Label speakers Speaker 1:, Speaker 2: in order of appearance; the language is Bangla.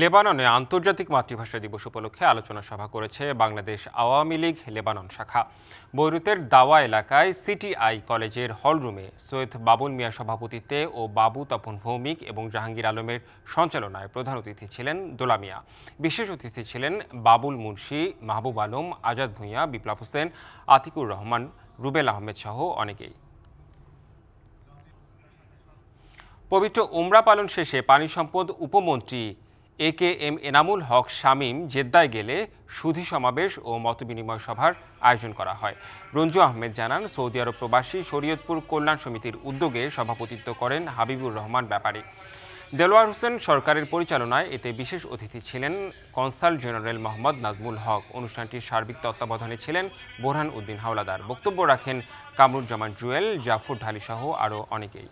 Speaker 1: লেবাননে আন্তর্জাতিক মাতৃভাষা দিবস উপলক্ষে আলোচনা সভা করেছে বাংলাদেশ আওয়ামী লীগ লেবানন শাখা বৈরুতের দাওয়া এলাকায় সিটিআই কলেজের হলরুমে সৈয়দ বাবুল মিয়া সভাপতিত্বে ও বাবু তপন ভৌমিক এবং জাহাঙ্গীর আলমের সঞ্চালনায় প্রধান অতিথি ছিলেন দোলামিয়া বিশেষ অতিথি ছিলেন বাবুল মুন্সি মাহবুব আলম আজাদ ভূঁইয়া বিপ্লব হোসেন আতিকুর রহমান রুবেল আহমেদ সহ অনেকেই পবিত্র উমরা পালন শেষে পানি সম্পদ উপমন্ত্রী A K M Enamul Haq Shamim জেদ্দায় গেলে সুধি সমাবেশ ও মতবিনিময় সভার আয়োজন করা হয় রঞ্জু আহমেদ জানান সৌদি আরব প্রবাসী শরীয়তপুর কল্যাণ সমিতির উদ্যোগে সভাপতিত্ব করেন হাবিবুর রহমান ব্যাপারী দেলোয়ার হোসেন সরকারের পরিচালনায় এতে বিশেষ অতিথি ছিলেন কনসাল জেনারেল মোহাম্মদ নাজমুল হক অনুষ্ঠানটির সার্বিক তত্ত্বাবধানে ছিলেন বোরহান উদ্দিন হাওলাদার বক্তব্য রাখেন কামরুজ্জামান জুয়েল জাফর ঢালিসহ আরও অনেকেই